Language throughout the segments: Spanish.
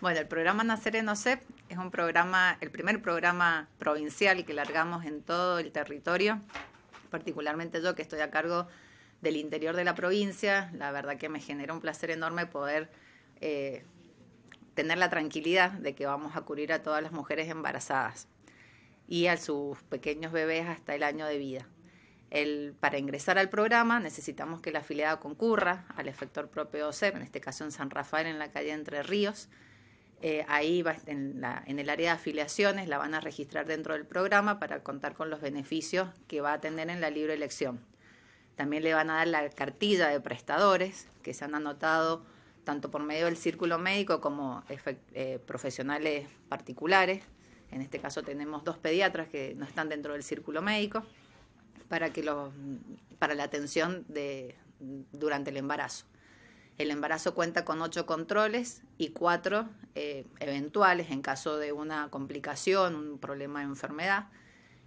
Bueno, el programa Nacer en OCEP es un programa, el primer programa provincial que largamos en todo el territorio, particularmente yo que estoy a cargo del interior de la provincia, la verdad que me genera un placer enorme poder eh, tener la tranquilidad de que vamos a cubrir a todas las mujeres embarazadas y a sus pequeños bebés hasta el año de vida. para ingresar al programa necesitamos que la afiliada concurra al efector propio OCEP, en este caso en San Rafael, en la calle Entre Ríos, eh, ahí va en, el área de afiliaciones, la van a registrar dentro del programa para contar con los beneficios que va a tener en la libre elección. También le van a dar la cartilla de prestadores que se han anotado tanto por medio del círculo médico como eh, profesionales particulares. En este caso tenemos dos pediatras que no están dentro del círculo médico para que para la atención de, durante el embarazo. El embarazo cuenta con ocho controles y cuatro eh, eventuales en caso de una complicación, un problema de enfermedad.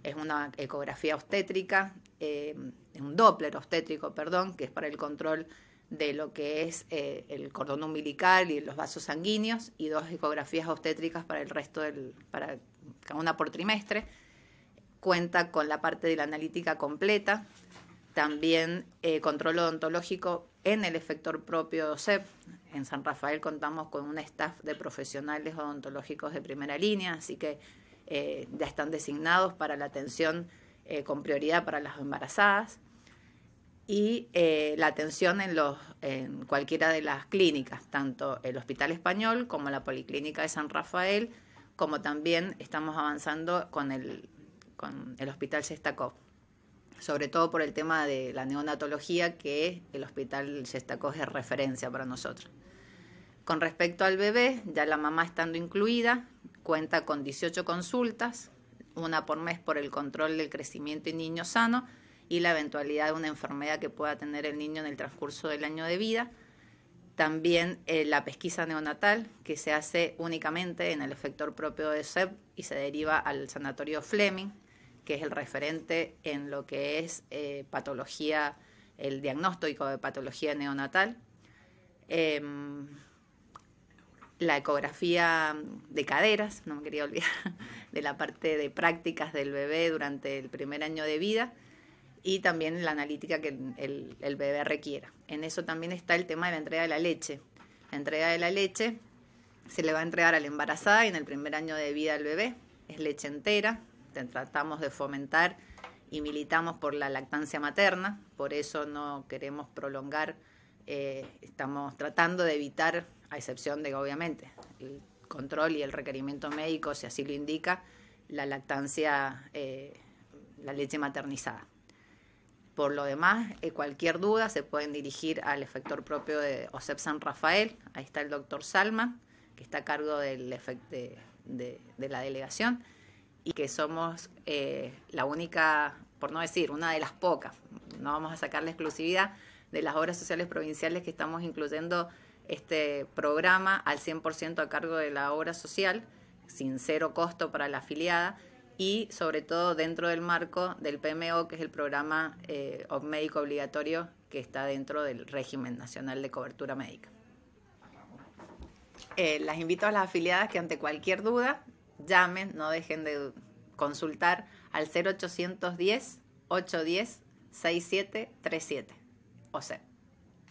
Es una ecografía obstétrica, eh, un Doppler obstétrico, perdón, que es para el control de lo que es eh, el cordón umbilical y los vasos sanguíneos, y dos ecografías obstétricas para el resto del, para cada una por trimestre. Cuenta con la parte de la analítica completa, también eh, control odontológico en el efector propio de CEP. En San Rafael contamos con un staff de profesionales odontológicos de primera línea, así que eh, ya están designados para la atención eh, con prioridad para las embarazadas y la atención en, los, en cualquiera de las clínicas, tanto el Hospital Español como la Policlínica de San Rafael, como también estamos avanzando con el, con el Hospital Sestakov sobre todo por el tema de la neonatología, que el hospital Shestakovich es referencia para nosotros. Con respecto al bebé, ya la mamá estando incluida, cuenta con 18 consultas, una por mes por el control del crecimiento y niño sano y la eventualidad de una enfermedad que pueda tener el niño en el transcurso del año de vida. También eh, la pesquisa neonatal, que se hace únicamente en el efector propio de SEP y se deriva al sanatorio Fleming, que es el referente en lo que es eh, patología, el diagnóstico de patología neonatal. Em, la ecografía de caderas, no me quería olvidar, de la parte de prácticas del bebé durante el primer año de vida y también la analítica que el, el bebé requiera. En eso también está el tema de la entrega de la leche. La entrega de la leche se le va a entregar a la embarazada y en el primer año de vida al bebé. Es leche entera, tratamos de fomentar y militamos por la lactancia materna, por eso no queremos prolongar, eh, estamos tratando de evitar, a excepción de obviamente el control y el requerimiento médico, si así lo indica, la lactancia, eh, la leche maternizada. Por lo demás, eh, cualquier duda se pueden dirigir al efector propio de OSEP San Rafael, ahí está el doctor Salma, que está a cargo de la delegación y que somos eh, la única, por no decir, una de las pocas, no vamos a sacar la exclusividad de las obras sociales provinciales que estamos incluyendo este programa al 100% a cargo de la obra social, sin cero costo para la afiliada y sobre todo dentro del marco del PMO, que es el programa eh, médico obligatorio que está dentro del régimen nacional de cobertura médica. Eh, las invito a las afiliadas que ante cualquier duda llamen, no dejen de consultar al 0810 810 6737. O sea,